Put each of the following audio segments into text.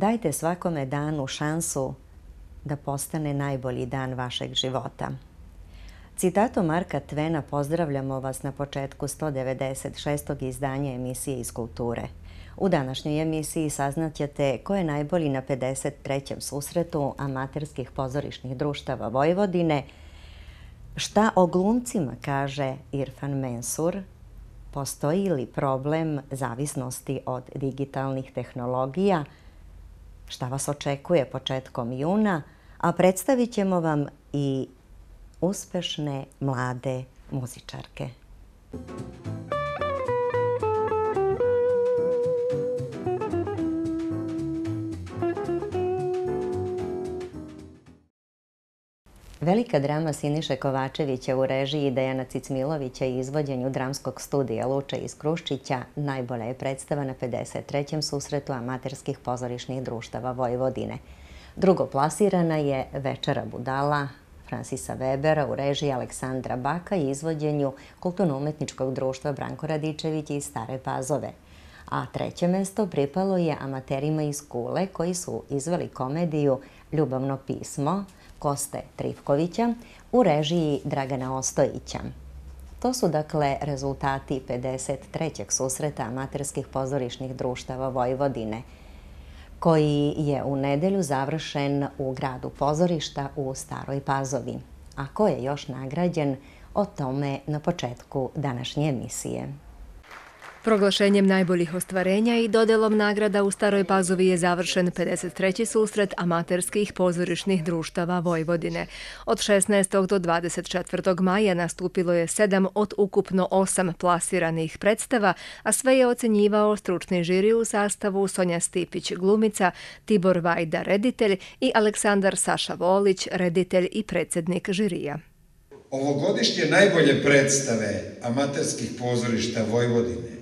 Dajte svakome danu šansu da postane najbolji dan vašeg života. Citatom Marka Tvena pozdravljamo vas na početku 196. izdanja emisije iz kulture. U današnjoj emisiji saznat ćete ko je najbolji na 53. susretu amaterskih pozorišnih društava Vojvodine, šta o glumcima kaže Irfan Mensur, postoji li problem zavisnosti od digitalnih tehnologija – šta vas očekuje početkom juna, a predstavit ćemo vam i uspešne mlade muzičarke. Muzičarke Velika drama Siniše Kovačevića u režiji Dejana Cicmilovića i izvođenju dramskog studija Luče iz Kruščića najbolja je predstava na 53. susretu amaterskih pozorišnih društava Vojvodine. Drugoplasirana je Večera budala Francisa Webera u režiji Aleksandra Baka i izvođenju Kulturno-umetničkog društva Branko Radičević i Stare Pazove. A treće mesto pripalo je amaterima iz Kule koji su izveli komediju Ljubavno pismo – Koste Trifkovića u režiji Dragana Ostojića. To su dakle rezultati 53. susreta amaterskih pozorišnih društava Vojvodine, koji je u nedelju završen u gradu pozorišta u Staroj Pazovi, a ko je još nagrađen o tome na početku današnje emisije. Proglašenjem najboljih ostvarenja i dodelom nagrada u Staroj Pazovi je završen 53. susret amaterskih pozorišnih društava Vojvodine. Od 16. do 24. maja nastupilo je sedam od ukupno osam plasiranih predstava, a sve je ocenjivao stručni žiri u sastavu Sonja Stipić glumica, Tibor Vajda reditelj i Aleksandar Saša Volić reditelj i predsednik žirija. Ovogodišnje najbolje predstave amaterskih pozorišta Vojvodine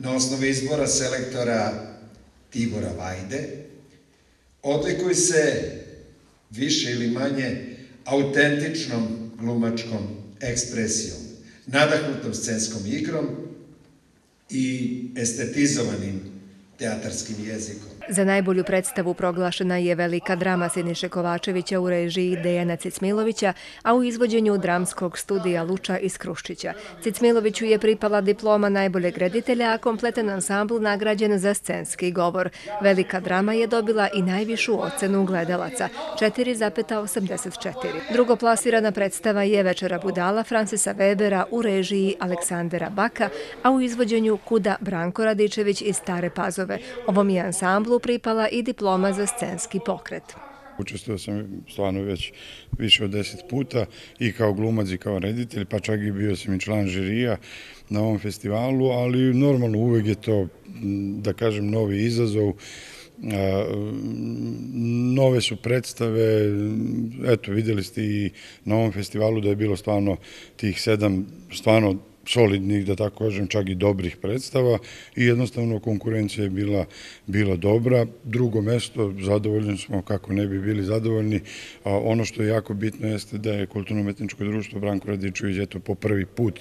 na osnovu izbora selektora Tibora Vajde, odlikuju se više ili manje autentičnom glumačkom ekspresijom, nadahnutom scenskom igrom i estetizovanim teatarskim jezikom. Za najbolju predstavu proglašena je velika drama Siniše Kovačevića u režiji Dejana Cicmilovića, a u izvođenju dramskog studija Luča iz Kruščića. Cicmiloviću je pripala diploma najboljeg reditelja, a kompletan ansambl nagrađen za scenski govor. Velika drama je dobila i najvišu ocenu gledalaca, 4,84. Drugoplasirana predstava je Večera budala Francisa Webera u režiji Aleksandera Baka, a u izvođenju Kuda Branko Radičević iz Stare Pazove. Ovom je ansamblu pripala i diploma za scenski pokret. Učestvovao sam stvarno već više od deset puta i kao glumac i kao reditelj, pa čak i bio sam i član žirija na ovom festivalu, ali normalno uvek je to, mm, da kažem, novi izazov, nove su predstave, eto videli ste i na ovom festivalu da je bilo stvarno tih sedam stvarno solidnih, da tako kažem, čak i dobrih predstava i jednostavno konkurencija je bila, bila dobra. Drugo mesto, zadovoljni smo, kako ne bi bili zadovoljni. A ono što je jako bitno jeste da je Kulturno-umetničko društvo Branko Radičević eto po prvi put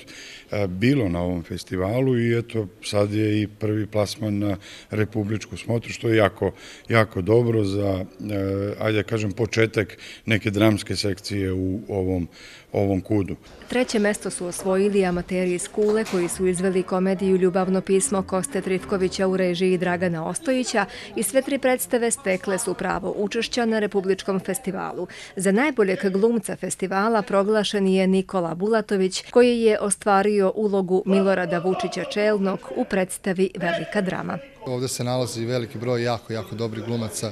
a, e, bilo na ovom festivalu i eto sad je i prvi plasman na Republičku smotru, što je jako, jako dobro za, a, e, ajde da kažem, početak neke dramske sekcije u ovom, ovom kudu. Treće mesto su osvojili amateri iz Kule koji su izveli komediju Ljubavno pismo Koste Trifkovića u režiji Dragana Ostojića i sve tri predstave stekle su pravo učešća na Republičkom festivalu. Za najboljeg glumca festivala proglašen je Nikola Bulatović koji je ostvario ulogu Milorada Vučića Čelnog u predstavi Velika drama. Ovde se nalazi veliki broj jako, jako dobrih glumaca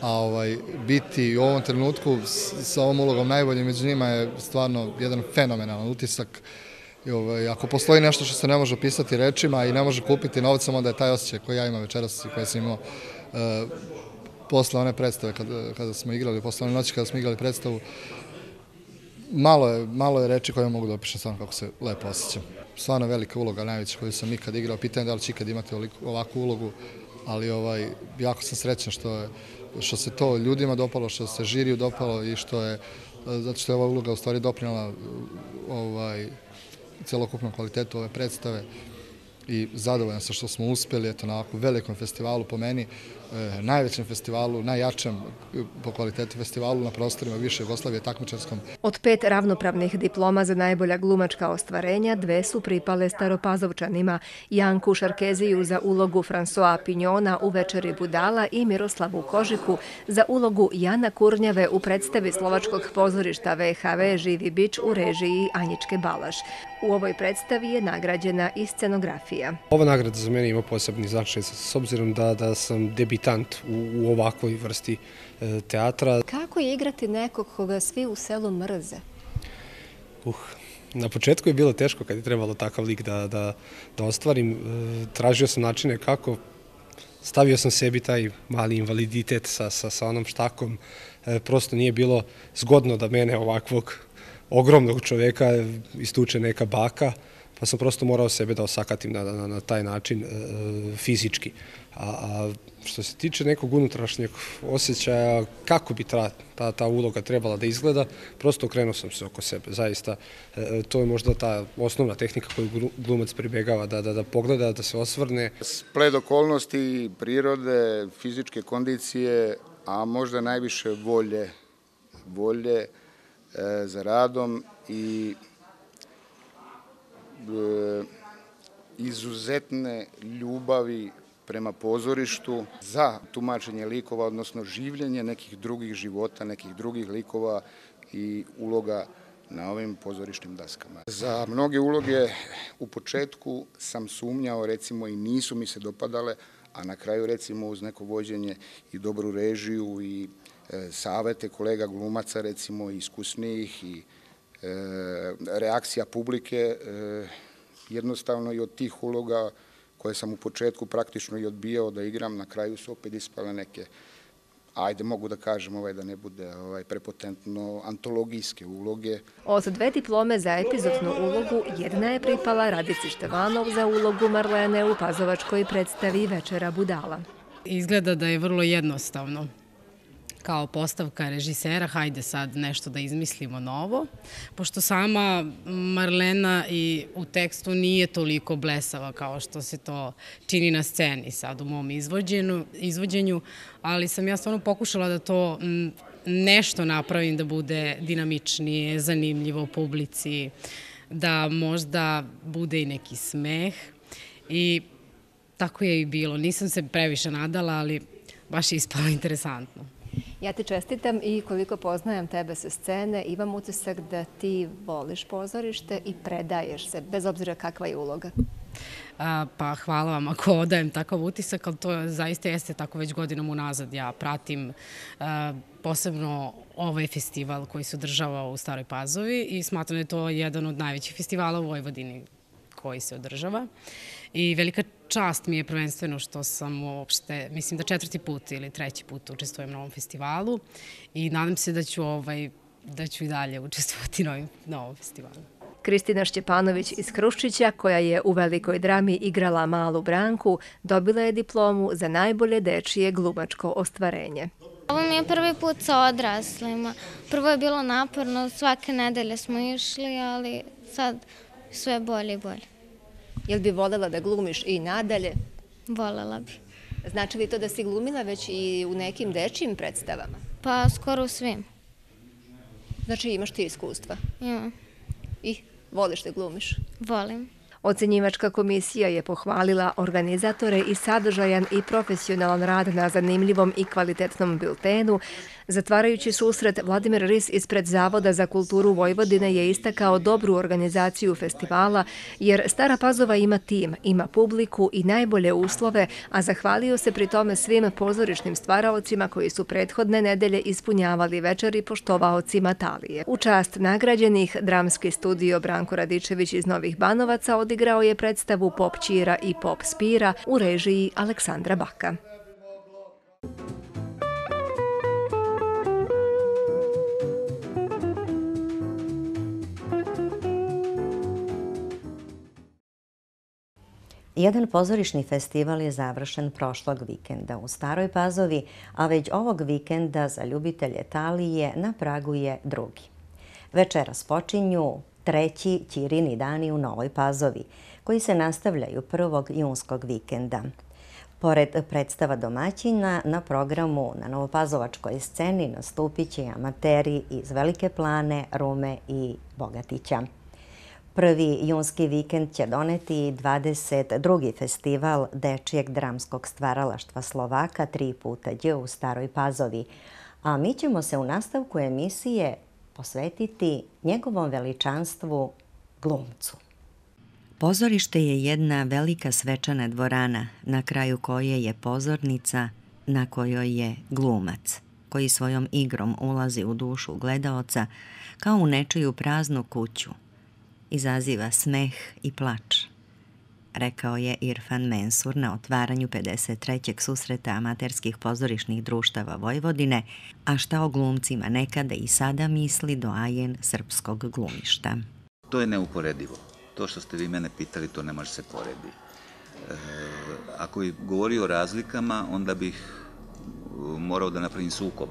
a ovaj, biti u ovom trenutku sa ovom ulogom najbolje među njima je stvarno jedan fenomenalan utisak Ovaj, ako postoji nešto što se ne može opisati rečima i ne može kupiti novcem, onda je taj osjećaj koji ja imam večeras i koji sam imao eh, posle one predstave kada, smo igrali, posle one noći kada smo igrali predstavu, malo je, malo je reči koje mogu da opišem stvarno kako se lepo osjećam. Stvarno velika uloga, najveća koju sam ikad igrao. Pitanje da li će ikad imati ovakvu ulogu, ali ovaj, jako sam srećan što, je, što se to ljudima dopalo, što se žiriju dopalo i što je, eh, ova uloga u stvari doprinala ovaj, celokupnom kvalitetu ove predstave i zadovoljan sam što smo uspeli eto, na ovako velikom festivalu po meni, e, najvećem festivalu, najjačem e, po kvalitetu festivalu na prostorima Više Jugoslavije takmičarskom. Od pet ravnopravnih diploma za najbolja glumačka ostvarenja, dve su pripale staropazovčanima, Janku Šarkeziju za ulogu François Pignona u Večeri Budala i Miroslavu Kožiku za ulogu Jana Kurnjave u predstavi slovačkog pozorišta VHV Živi bić u režiji Anjičke Balaš. U ovoj predstavi je nagrađena i scenografija fotografija. Ova nagrada za mene ima posebni značaj s obzirom da, da sam debitant u, ovakvoj vrsti e, teatra. Kako je igrati nekog koga svi u selu mrze? Uh, na početku je bilo teško kad je trebalo takav lik da, da, da ostvarim. E, tražio sam načine kako stavio sam sebi taj mali invaliditet sa, sa, sa onom štakom. E, prosto nije bilo zgodno da mene ovakvog ogromnog čoveka istuče neka baka pa sam prosto morao sebe da osakatim na, na, na taj način e, fizički. A, a što se tiče nekog unutrašnjeg osjećaja kako bi ta, ta, ta uloga trebala da izgleda, prosto okrenuo sam se oko sebe. Zaista, e, e to je možda ta osnovna tehnika koju glumac pribegava, da, da, da pogleda, da se osvrne. Spled okolnosti, prirode, fizičke kondicije, a možda najviše volje, volje e, za radom i E, izuzetne ljubavi prema pozorištu za tumačenje likova, odnosno življenje nekih drugih života, nekih drugih likova i uloga na ovim pozorišnim daskama. Za mnoge uloge u početku sam sumnjao, recimo, i nisu mi se dopadale, a na kraju, recimo, uz neko vođenje i dobru režiju i e, savete kolega glumaca, recimo, iskusnijih i reakcija publike e, jednostavno i od tih uloga koje sam u početku praktično i odbijao da igram, na kraju su opet ispale neke, ajde mogu da kažem ovaj, da ne bude ovaj, prepotentno, antologijske uloge. Od dve diplome za epizodnu ulogu, jedna je pripala Radici Števanov za ulogu Marlene u pazovačkoj predstavi Večera budala. Izgleda da je vrlo jednostavno kao postavka režisera, hajde sad nešto da izmislimo novo, pošto sama Marlena i u tekstu nije toliko blesava kao što se to čini na sceni sad u mom izvođenju, izvođenju ali sam ja stvarno pokušala da to nešto napravim da bude dinamičnije, zanimljivo publici, da možda bude i neki smeh i tako je i bilo. Nisam se previše nadala, ali baš je ispalo interesantno. Ja ti čestitam i koliko poznajem tebe sa scene, imam utisak da ti voliš pozorište i predaješ se, bez obzira kakva je uloga. A, pa hvala vam ako odajem takav utisak, ali to zaista jeste tako već godinom unazad. Ja pratim posebno ovaj festival koji se održava u Staroj Pazovi i smatram da je to jedan od najvećih festivala u Vojvodini koji se održava i velika čast mi je prvenstveno što sam uopšte, mislim da četvrti put ili treći put učestvujem na ovom festivalu i nadam se da ću, ovaj, da ću i dalje učestvovati na, ovim, na ovom festivalu. Kristina Šćepanović iz Kruščića, koja je u velikoj drami igrala malu Branku, dobila je diplomu za najbolje dečije glumačko ostvarenje. Ovo mi je prvi put sa odraslima. Prvo je bilo naporno, svake nedelje smo išli, ali sad sve bolje i bolje. Jel bi volela da glumiš i nadalje? Volela bi. Znači li to da si glumila već i u nekim dečijim predstavama? Pa skoro u svim. Znači imaš ti iskustva? Ima. I voliš da glumiš? Volim. Ocenjivačka komisija je pohvalila organizatore i sadržajan i profesionalan rad na zanimljivom i kvalitetnom biltenu, Zatvarajući susret, Vladimir Ris ispred Zavoda za kulturu Vojvodine je istakao dobru organizaciju festivala, jer Stara Pazova ima tim, ima publiku i najbolje uslove, a zahvalio se pri tome svim pozorišnim stvaralcima koji su prethodne nedelje ispunjavali večeri poštovaoci Matalije. U čast nagrađenih, dramski studio Branko Radičević iz Novih Banovaca odigrao je predstavu Pop Čira i Pop Spira u režiji Aleksandra Baka. Jedan pozorišni festival je završen prošlog vikenda u Staroj Pazovi, a već ovog vikenda za ljubitelje Talije na pragu je drugi. Večeras počinju treći Ćirini dani u Novoj Pazovi, koji se nastavljaju prvog junskog vikenda. Pored predstava domaćina, na programu na Novopazovačkoj sceni nastupit će amateri iz Velike plane, Rume i Bogatića. Prvi junski vikend će doneti 22. festival Dečijeg dramskog stvaralaštva Slovaka tri puta dje u Staroj Pazovi, a mi ćemo se u nastavku emisije posvetiti njegovom veličanstvu glumcu. Pozorište je jedna velika svečana dvorana na kraju koje je pozornica na kojoj je glumac koji svojom igrom ulazi u dušu gledaoca kao u nečiju praznu kuću – izaziva smeh i plač, rekao je Irfan Mensur na otvaranju 53. susreta amaterskih pozorišnih društava Vojvodine, a šta o glumcima nekada i sada misli doajen srpskog glumišta. To je neuporedivo. To što ste vi mene pitali, to ne može se porediti. E, ako bi govorio o razlikama, onda bih e, morao da napravim sukob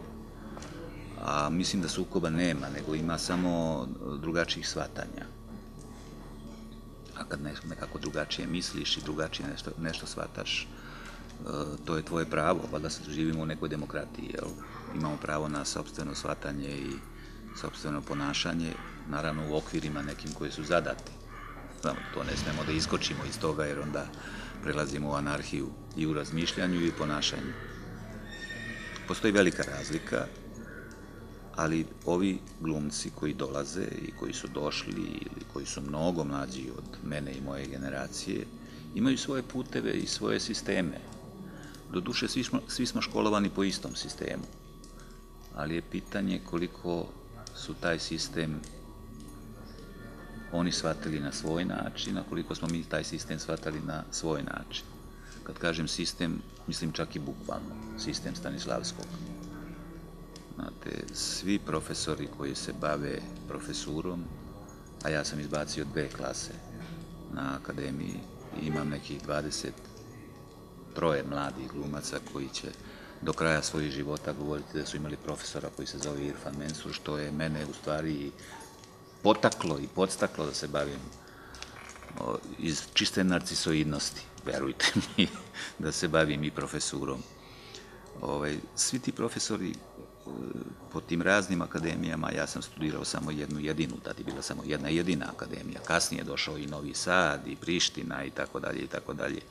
a mislim da sukoba nema, nego ima samo drugačijih shvatanja a kad nekako drugačije misliš i drugačije nešto, nešto shvataš, e, to je tvoje pravo, valjda živimo u nekoj demokratiji, jel? imamo pravo na sobstveno shvatanje i sobstveno ponašanje, naravno u okvirima nekim koji su zadati. Znamo, to ne smemo da iskočimo iz toga jer onda prelazimo u anarhiju i u razmišljanju i u ponašanju. Postoji velika razlika ali ovi glumci koji dolaze i koji su došli ili koji su mnogo mlađi od mene i moje generacije, imaju svoje puteve i svoje sisteme. Doduše, svi smo, svi smo školovani po istom sistemu, ali je pitanje koliko su taj sistem oni shvatili na svoj način, a koliko smo mi taj sistem shvatali na svoj način. Kad kažem sistem, mislim čak i bukvalno, sistem Stanislavskog. Znate, svi profesori koji se bave profesurom, a ja sam izbacio dve klase na akademiji imam nekih 20 troje mladih glumaca koji će do kraja svojih života govoriti da su imali profesora koji se zove Irfan Mensur, što je mene u stvari potaklo i podstaklo da se bavim iz čiste narcisoidnosti, verujte mi, da se bavim i profesurom. Ovaj, svi ti profesori po tim raznim akademijama, ja sam studirao samo jednu jedinu, tad je bila samo jedna jedina akademija, kasnije je došao i Novi Sad, i Priština, i tako dalje, i tako dalje.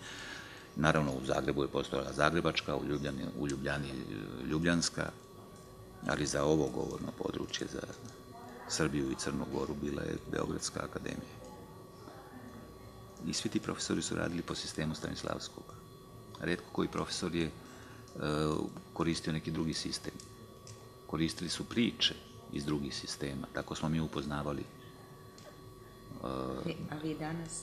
Naravno, u Zagrebu je postojala Zagrebačka, u Ljubljani, u Ljubljani e, Ljubljanska, ali za ovo govorno područje, za Srbiju i Crnu Goru, bila je Beogradska akademija. I svi ti profesori su radili po sistemu Stanislavskog. Redko koji profesor je e, koristio neki drugi sistem koristili su priče iz drugih sistema. Tako smo mi upoznavali. E, a vi danas?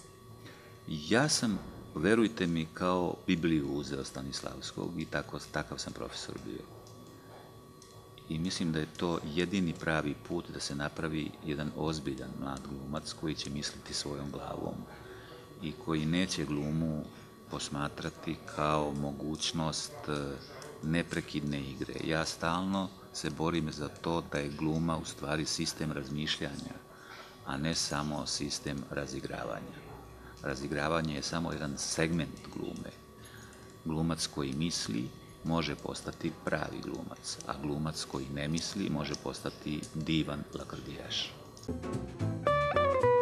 Ja sam, verujte mi, kao Bibliju uzeo Stanislavskog i tako, takav sam profesor bio. I mislim da je to jedini pravi put da se napravi jedan ozbiljan mlad glumac koji će misliti svojom glavom i koji neće glumu posmatrati kao mogućnost e, neprekidne igre. Ja stalno se borim za to da je gluma u stvari sistem razmišljanja, a ne samo sistem razigravanja. Razigravanje je samo jedan segment glume. Glumac koji misli može postati pravi glumac, a glumac koji ne misli može postati divan lakrdijaš. Muzika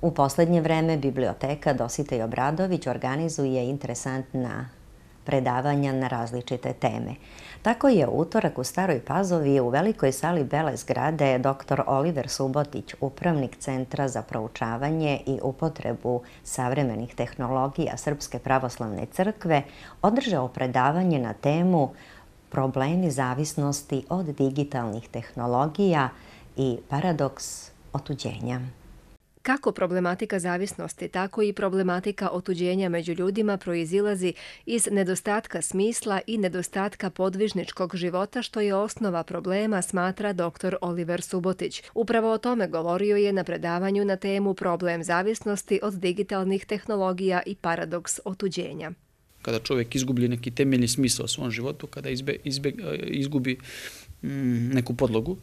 U poslednje vreme biblioteka Dositej Obradović organizuje interesantna predavanja na različite teme. Tako je utorak u Staroj Pazovi u velikoj sali Bele zgrade dr. Oliver Subotić, upravnik Centra za proučavanje i upotrebu savremenih tehnologija Srpske pravoslavne crkve, održao predavanje na temu problemi zavisnosti od digitalnih tehnologija i paradoks otuđenja. Kako problematika zavisnosti, tako i problematika otuđenja među ljudima proizilazi iz nedostatka smisla i nedostatka podvižničkog života, što je osnova problema, smatra dr. Oliver Subotić. Upravo o tome govorio je na predavanju na temu problem zavisnosti od digitalnih tehnologija i paradoks otuđenja kada čovjek izgubi neki temeljni smisao u svom životu, kada izbe, izbe, izgubi mm, neku podlogu,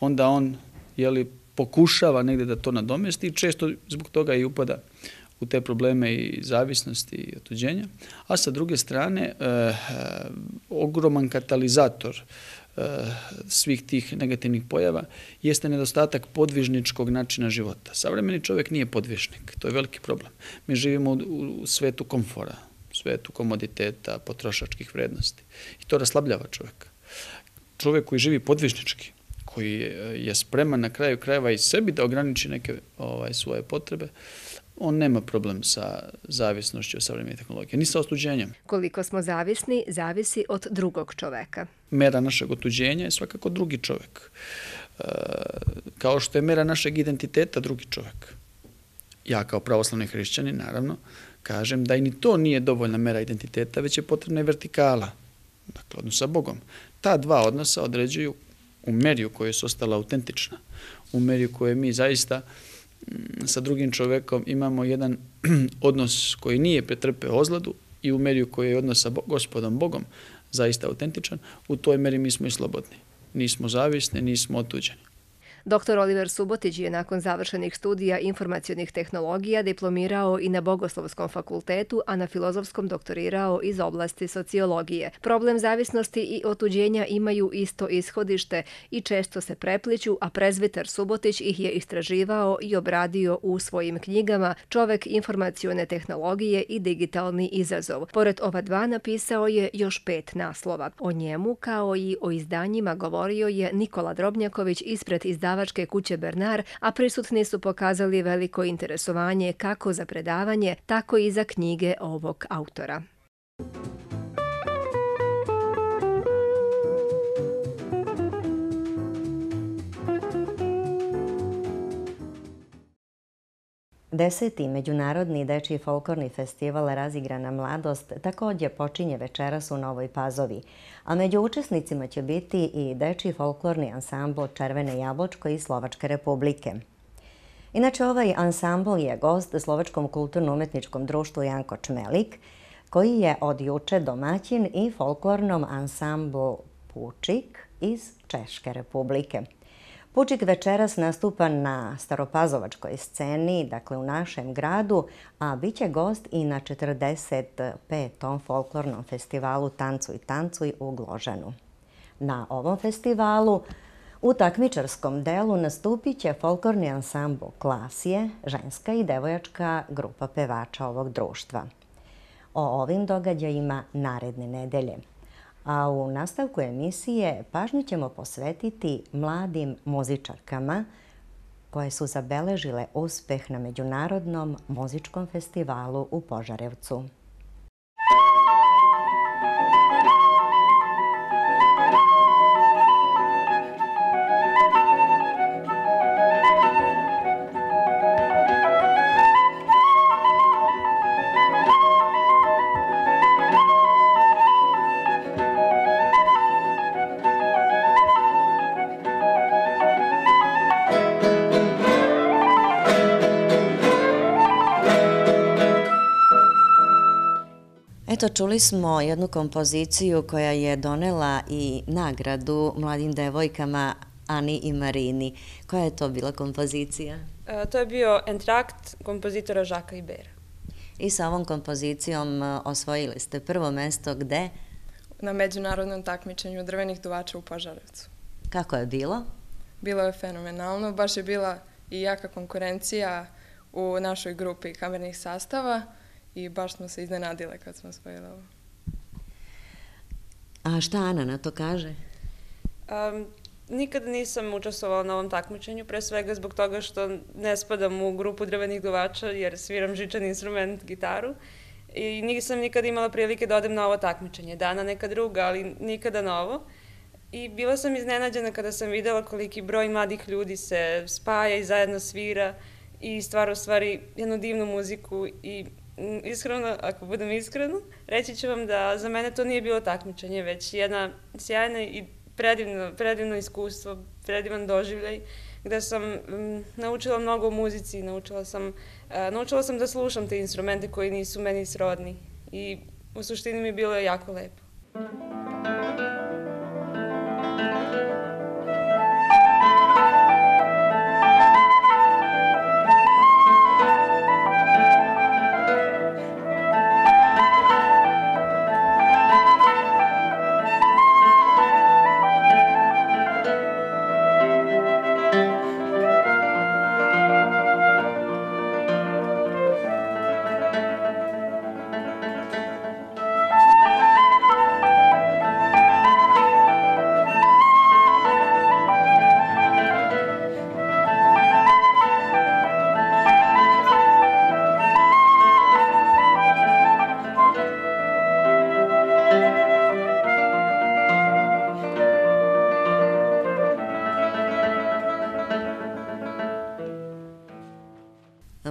onda on jeli, pokušava negde da to nadomesti i često zbog toga i upada u te probleme i zavisnosti i otuđenja. A sa druge strane, e, ogroman katalizator eh, svih tih negativnih pojava jeste nedostatak podvižničkog načina života. Savremeni čovek nije podvižnik, to je veliki problem. Mi živimo u, svetu komfora, svetu komoditeta, potrošačkih vrednosti. I to raslabljava čoveka. Čovek koji živi podvižnički, koji e, je spreman na kraju krajeva i sebi da ograniči neke ovaj, svoje potrebe, on nema problem sa zavisnošću od savremene tehnologije, ni sa otuđenjem. Koliko smo zavisni, zavisi od drugog čoveka. Mera našeg otuđenja je svakako drugi čovek. E, kao što je mera našeg identiteta drugi čovek. Ja kao pravoslavni hrišćani, naravno, kažem da i ni to nije dovoljna mera identiteta, već je potrebna i vertikala, dakle, odnos sa Bogom. Ta dva odnosa određuju u meri u kojoj se ostala autentična, u meri u kojoj mi zaista sa drugim čovekom imamo jedan odnos koji nije pretrpeo ozladu i u meri u kojoj je odnos sa gospodom Bogom zaista autentičan, u toj meri mi smo i slobodni. Nismo zavisni, nismo otuđeni. Dr. Oliver Subotić je nakon završenih studija informacionih tehnologija diplomirao i na Bogoslovskom fakultetu, a na filozofskom doktorirao iz oblasti sociologije. Problem zavisnosti i otuđenja imaju isto ishodište i često se prepliću, a prezviter Subotić ih je istraživao i obradio u svojim knjigama Čovek informacijone tehnologije i digitalni izazov. Pored ova dva napisao je još pet naslova. O njemu, kao i o izdanjima, govorio je Nikola Drobnjaković ispred izdavanja izdavačke kuće Bernar, a prisutni su pokazali veliko interesovanje kako za predavanje, tako i za knjige ovog autora. Deseti Međunarodni dečji folklorni festival Razigrana mladost također počinje večeras u Novoj Pazovi, a među učesnicima će biti i dečji folklorni ansambl Červene jabočko i Slovačke republike. Inače, ovaj ansambl je gost Slovačkom kulturno-umetničkom društvu Janko Čmelik, koji je od juče domaćin i folklornom ansamblu Pučik iz Češke republike. Pučik večeras nastupa na Staropazovačkoj sceni, dakle u našem gradu, a bit će gost i na 45. folklornom festivalu Tancuj Tancuj u Gložanu. Na ovom festivalu u takmičarskom delu nastupit će folklorni ansambo Klasije, ženska i devojačka grupa pevača ovog društva. O ovim događajima naredne nedelje a u nastavku emisije pažnju ćemo posvetiti mladim muzičarkama koje su zabeležile uspeh na Međunarodnom muzičkom festivalu u Požarevcu. eto, čuli smo jednu kompoziciju koja je donela i nagradu mladim devojkama Ani i Marini. Koja je to bila kompozicija? E, to je bio entrakt kompozitora Žaka Ibera. I sa ovom kompozicijom e, osvojili ste prvo mesto gde? Na međunarodnom takmičenju drvenih duvača u Požarevcu. Kako je bilo? Bilo je fenomenalno, baš je bila i jaka konkurencija u našoj grupi kamernih sastava i baš smo se iznenadile kad smo osvojile ovo. A šta Ana na to kaže? Um, nikada nisam učestvovala na ovom takmičenju, pre svega zbog toga što ne spadam u grupu drvenih duvača jer sviram žičan instrument, gitaru i nisam nikada imala prilike da odem na ovo takmičenje, dana neka druga, ali nikada na ovo. I bila sam iznenađena kada sam videla koliki broj mladih ljudi se spaja i zajedno svira i stvara u stvari jednu divnu muziku i iskreno, ako budem iskreno, reći ću vam da za mene to nije bilo takmičenje, već jedna sjajna i predivno, predivno iskustvo, predivan doživljaj, gde sam m, naučila mnogo o muzici, naučila sam, a, naučila sam da slušam te instrumente koji nisu meni srodni i u suštini mi je bilo jako lepo. Thank you.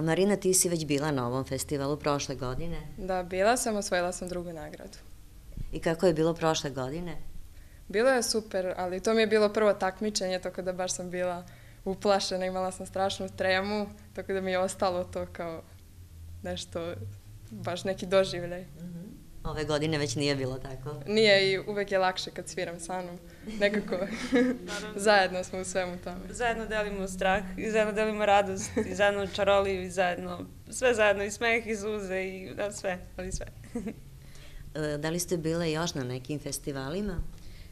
Marina, ti si već bila na ovom festivalu prošle godine? Da, bila sam, osvojila sam drugu nagradu. I kako je bilo prošle godine? Bilo je super, ali to mi je bilo prvo takmičenje, tako da baš sam bila uplašena, imala sam strašnu tremu, tako da mi je ostalo to kao nešto, baš neki doživljaj. Mm -hmm ove godine već nije bilo tako. Nije i uvek je lakše kad sviram sa mnom. Nekako zajedno smo u svemu tome. Zajedno delimo strah i zajedno delimo radost i zajedno čaroliju i zajedno sve zajedno i smeh i suze i da, sve, ali sve. E, da li ste bile još na nekim festivalima?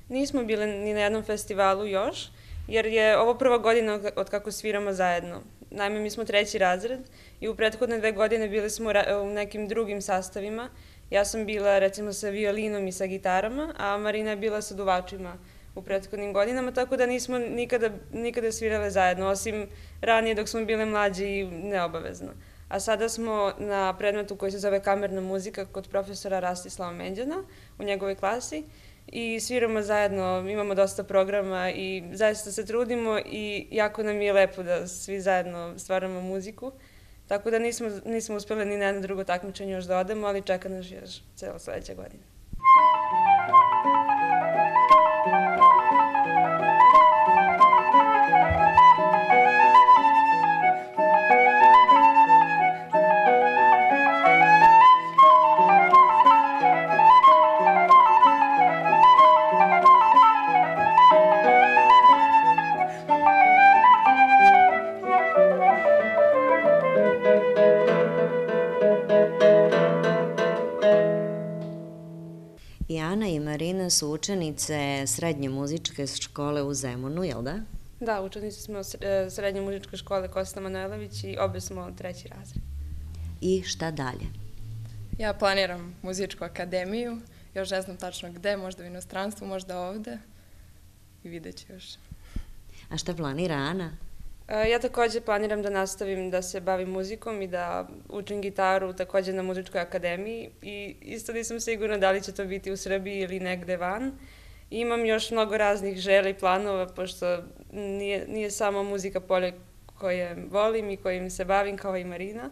Nismo bile ni na jednom festivalu još, jer je ovo prva godina od kako sviramo zajedno. Naime, mi smo treći razred i u prethodne dve godine bili smo u nekim drugim sastavima Ja sam bila recimo sa violinom i sa gitarama, a Marina je bila sa duvačima u prethodnim godinama, tako da nismo nikada, nikada svirale zajedno, osim ranije dok smo bile mlađe i neobavezno. A sada smo na predmetu koji se zove kamerna muzika kod profesora Rastislava Menđana u njegovoj klasi i sviramo zajedno, imamo dosta programa i zaista se trudimo i jako nam je lepo da svi zajedno stvaramo muziku. Tako da nismo, nismo uspeli ni na jedno drugo takmičenje još da odemo, ali čeka nas još cela sledeća godina. učenice srednje muzičke škole u Zemunu, jel da? Da, učenice smo e, srednje muzičke škole Kosta Manojlović i obe smo treći razred. I šta dalje? Ja planiram muzičku akademiju, još ne znam tačno gde, možda u inostranstvu, možda ovde i vidjet ću još. A šta planira Ana? E, ja takođe planiram da nastavim da se bavim muzikom i da učim gitaru takođe na muzičkoj akademiji i isto nisam sigurna da li će to biti u Srbiji ili negde van. I imam još mnogo raznih želja i planova pošto nije, nije samo muzika polje koje volim i kojim se bavim kao i Marina.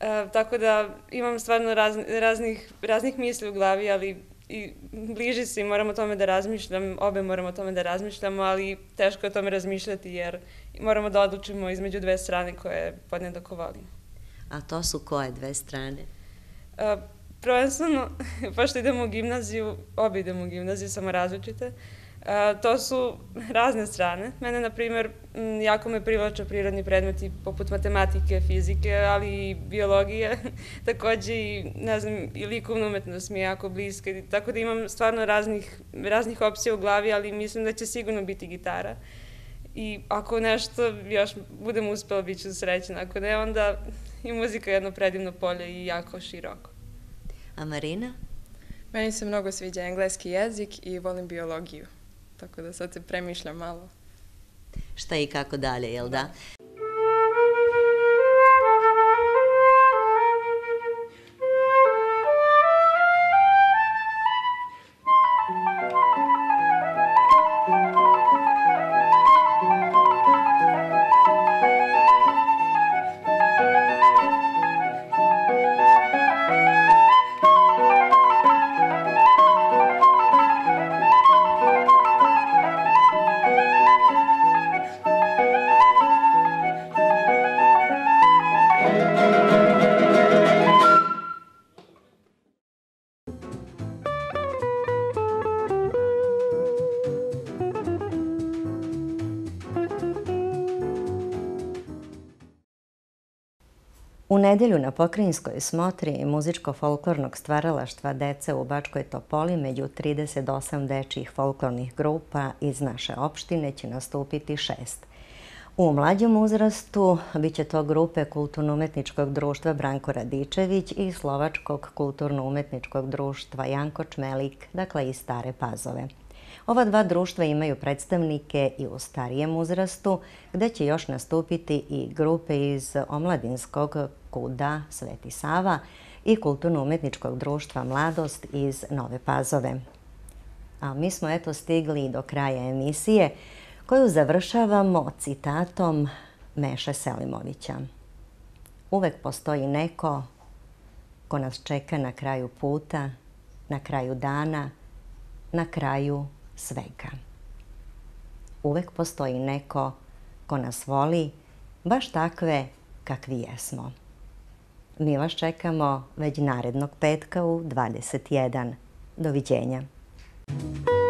E, tako da imam stvarno raz, raznih, raznih misli u glavi, ali i bliži se i moram o tome da razmišljam, obe moramo o tome da razmišljamo, ali teško je o tome razmišljati jer moramo da odlučimo između dve strane koje podnjedako volimo. A to su koje dve strane? A, prvenstveno, pošto idemo u gimnaziju, obi idemo u gimnaziju, samo različite, a, to su razne strane. Mene, na primer, jako me privlače prirodni predmeti poput matematike, fizike, ali i biologije, takođe i, ne znam, i likovna umetnost mi je jako bliska, tako da imam stvarno raznih, raznih opcija u glavi, ali mislim da će sigurno biti gitara. Uh, i ako nešto još budem uspela, bit ću srećena. Ako ne, onda i muzika je jedno predivno polje i jako široko. A Marina? Meni se mnogo sviđa engleski jezik i volim biologiju. Tako da sad se premišljam malo. Šta i kako dalje, jel da? da? U nedelju na pokrajinskoj smotri muzičko-folklornog stvaralaštva dece u Bačkoj Topoli među 38 dečjih folklornih grupa iz naše opštine će nastupiti šest. U mlađem uzrastu bit će to grupe Kulturno-umetničkog društva Branko Radičević i Slovačkog kulturno-umetničkog društva Janko Čmelik, dakle iz Stare Pazove. Ova dva društva imaju predstavnike i u starijem uzrastu, gde će još nastupiti i grupe iz omladinskog kuda Sveti Sava i kulturno-umetničkog društva Mladost iz Nove Pazove. A mi smo eto stigli do kraja emisije koju završavamo citatom Meše Selimovića. Uvek postoji neko ko nas čeka na kraju puta, na kraju dana, na kraju svega. Uvek postoji neko ko nas voli, baš takve kakvi jesmo. Mi vas čekamo već narednog petka u 21. Doviđenja. Thank